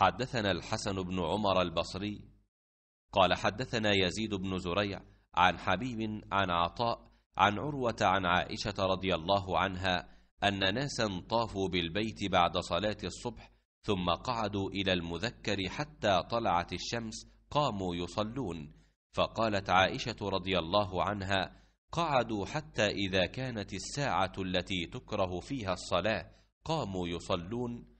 حدثنا الحسن بن عمر البصري قال حدثنا يزيد بن زريع عن حبيب عن عطاء عن عروة عن عائشة رضي الله عنها أن ناسا طافوا بالبيت بعد صلاة الصبح ثم قعدوا إلى المذكر حتى طلعت الشمس قاموا يصلون فقالت عائشة رضي الله عنها قعدوا حتى إذا كانت الساعة التي تكره فيها الصلاة قاموا يصلون